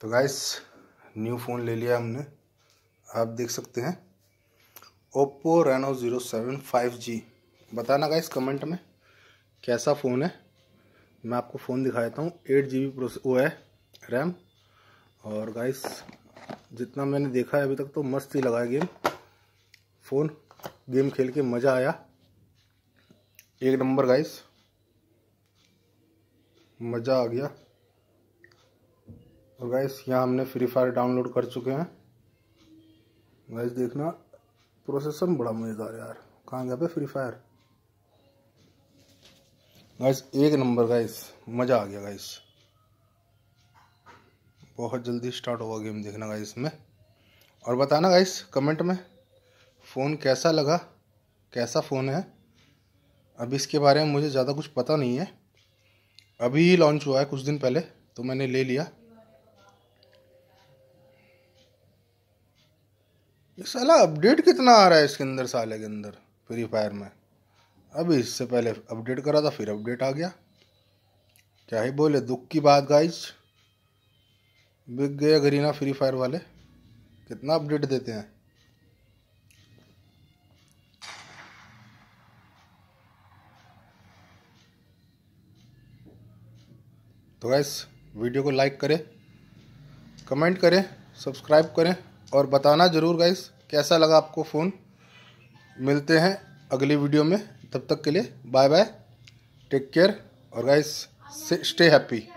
तो guys new phone ले लिया हमने आप देख सकते हैं Oppo Reno zero seven five G बताना गाइस कमेंट में कैसा फ़ोन है मैं आपको फ़ोन दिखा देता हूँ एट जी बी वो है रैम और गाइस जितना मैंने देखा है अभी तक तो मस्त ही लगा है गेम फ़ोन गेम खेल के मज़ा आया एक नंबर गाइस मज़ा आ गया तो गैस यहाँ हमने फ्री फायर डाउनलोड कर चुके हैं गैस देखना प्रोसेसर बड़ा मज़ेदार यार कहाँ गया पे फ्री फायर गैस एक नंबर गैस मज़ा आ गया गैस बहुत जल्दी स्टार्ट होगा गेम देखना गैस में और बताना गाइस कमेंट में फ़ोन कैसा लगा कैसा फ़ोन है अब इसके बारे में मुझे ज़्यादा कुछ पता नहीं है अभी ही लॉन्च हुआ है कुछ दिन पहले तो मैंने ले लिया ये साला अपडेट कितना आ रहा है इसके अंदर साले के अंदर फ्री फायर में अभी इससे पहले अपडेट करा था फिर अपडेट आ गया क्या ही बोले दुख की बात गाइज बिक गए गरीना फ्री फायर वाले कितना अपडेट देते हैं तो गाइस वीडियो को लाइक करें कमेंट करें सब्सक्राइब करें और बताना ज़रूर गाइस कैसा लगा आपको फ़ोन मिलते हैं अगली वीडियो में तब तक के लिए बाय बाय टेक केयर और गाइस स्टे हैप्पी